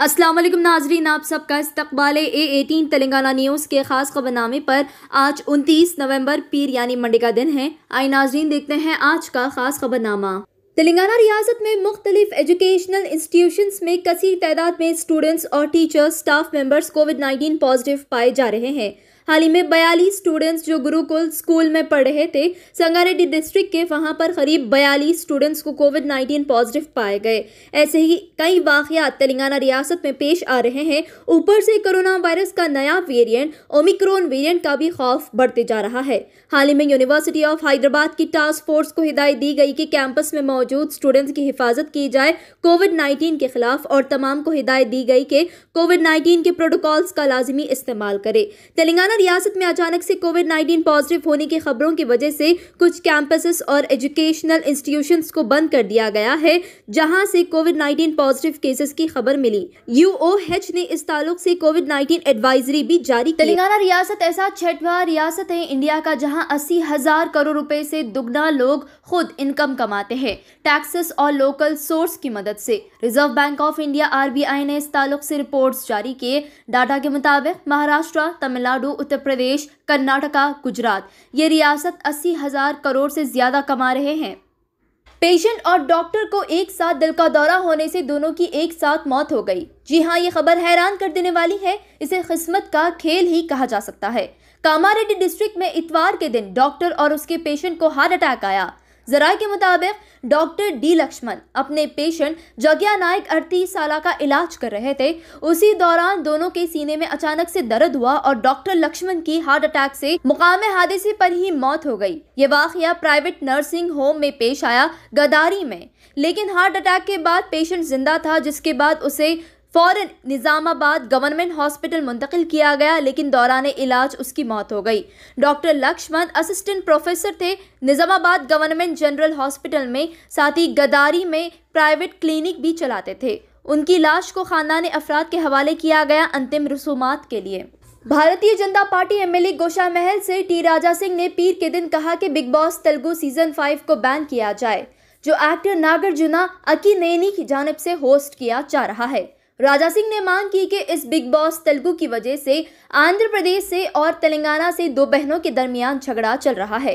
असलम नाजरीन आप सबका इस्तबाल ए एटीन तेलंगाना न्यूज़ के ख़ास खबरनामे पर आज 29 नवंबर पीर यानी मंडे का दिन है आई नाजरीन देखते हैं आज का ख़ास खबरनामा तेलंगाना रियासत में मुख्तलिफ एजुकेशनल इंस्टीट्यूशंस में कसी तादाद में स्टूडेंट्स और teachers staff members COVID 19 positive पाए जा रहे हैं हाल ही में बयालीस स्टूडेंट्स जो गुरुकुल स्कूल में पढ़ रहे थे संगारेड्डी डिस्ट्रिक्ट के वहाँ पर करीब बयालीस स्टूडेंट्स को कोविड नाइन्टीन पॉजिटिव पाए गए ऐसे ही कई वाकयात तेलंगाना रियासत में पेश आ रहे हैं ऊपर से कोरोना वायरस का नया वेरियंट ओमिक्रोन वेरियंट का भी खौफ बढ़ते जा रहा है हाल ही में यूनिवर्सिटी ऑफ हैदराबाद की टास्क फोर्स को हिदायत दी गई कि कैंपस में मौजूद स्टूडेंट्स की हिफाजत की जाए कोविड नाइन्टीन के खिलाफ और तमाम को हिदायत दी गई कि कोविड नाइन्टीन के प्रोटोकॉल्स का लाजमी इस्तेमाल करे तेलंगाना रियासत में अचानक से कोविड 19 पॉजिटिव होने की खबरों की वजह से कुछ कैंपसेस और एजुकेशनल इंस्टीट्यूशंस को बंद कर दिया गया है जहां से कोविड 19 पॉजिटिव केसेस की खबर मिली यूओएच ने इस ताल्लुक से कोविड 19 एडवाइजरी भी जारी की तेलंगाना रियासत ऐसा छठवा रियासत है इंडिया का जहाँ अस्सी हजार करोड़ रूपए से दुगना लोग खुद इनकम कमाते हैं टैक्सेस और लोकल सोर्स की मदद से reserve bank of India RBI ने इस ताल्लुक से रिपोर्ट्स जारी किए डाटा के मुताबिक महाराष्ट्र तमिलनाडु उत्तर प्रदेश कर्नाटका गुजरात ये रियासत अस्सी हजार करोड़ से ज़्यादा कमा रहे हैं पेशेंट और डॉक्टर को एक साथ दिल का दौरा होने से दोनों की एक साथ मौत हो गई जी हाँ ये खबर हैरान कर देने वाली है इसे किस्मत का खेल ही कहा जा सकता है कामारेड्डी डिस्ट्रिक्ट में इतवार के दिन डॉक्टर और उसके पेशेंट को हार्ट अटैक आया जरा के मुताबिक डॉक्टर डी लक्ष्मण अपने पेशेंट जग्या नायक अड़तीस साल का इलाज कर रहे थे उसी दौरान दोनों के सीने में अचानक से दर्द हुआ और डॉक्टर लक्ष्मण की हार्ट अटैक से मुकाम हादसे पर ही मौत हो गई ये वाकया प्राइवेट नर्सिंग होम में पेश आया गदारी में लेकिन हार्ट अटैक के बाद पेशेंट जिंदा था जिसके बाद उसे फ़ौरन निज़ामाबाद गवर्नमेंट हॉस्पिटल मुंतकिल किया गया लेकिन दौरान इलाज उसकी मौत हो गई डॉक्टर लक्ष्मण असिस्टेंट प्रोफेसर थे निज़ामाबाद गवर्नमेंट जनरल हॉस्पिटल में साथ ही गदारी में प्राइवेट क्लिनिक भी चलाते थे उनकी लाश को ख़ानदान अफराद के हवाले किया गया अंतिम रसूमात के लिए भारतीय जनता पार्टी एमएलए गोशा महल से टी राजा सिंह ने पीर के दिन कहा कि Bigg Boss Telugu season five को बैन किया जाए जो एक्टर नागार्जुना अकी नैनी की जानब से होस्ट किया जा रहा है राजा सिंह ने मांग की कि इस बिग बॉस तेलुगु की वजह से आंध्र प्रदेश से और तेलंगाना से दो बहनों के दरमियान झगड़ा चल रहा है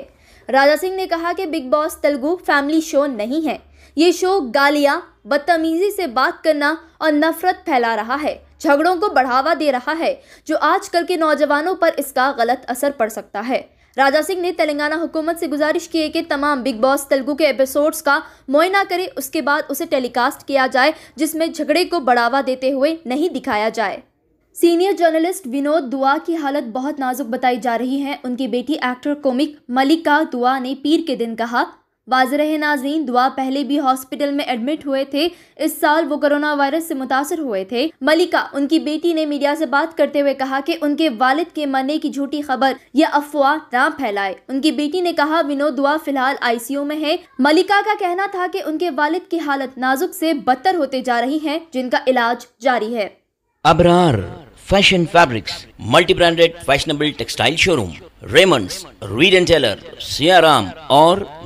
राजा सिंह ने कहा कि Bigg Boss Telugu family show नहीं है ये शो गालियां बदतमीजी से बात करना और नफरत फैला रहा है झगड़ों को बढ़ावा दे रहा है जो आजकल के नौजवानों पर इसका गलत असर पड़ सकता है राजा सिंह ने तेलंगाना हुकूमत से गुजारिश की है कि तमाम बिग बॉस तेलुगु के एपिसोड्स का मुआयना करे उसके बाद उसे टेलीकास्ट किया जाए जिसमें झगड़े को बढ़ावा देते हुए नहीं दिखाया जाए सीनियर जर्नलिस्ट विनोद दुआ की हालत बहुत नाजुक बताई जा रही है उनकी बेटी एक्टर कॉमिक मलिका दुआ ने पीर के दिन कहा वाजर नाजीन दुआ पहले भी हॉस्पिटल में एडमिट हुए थे इस साल वो कोरोना वायरस से मुतासर हुए थे मलिका उनकी बेटी ने मीडिया से बात करते हुए कहा कि उनके वालिद के मरने की झूठी खबर या अफवाह ना फैलाए उनकी बेटी ने कहा विनोद दुआ फिलहाल आईसीयू में है मलिका का कहना था कि उनके वालिद की हालत नाजुक से बदतर होते जा रही है जिनका इलाज जारी है Abrar fashion fabrics multi branded fashionable textile showroom Raymond Reid and Taylor Siyaram और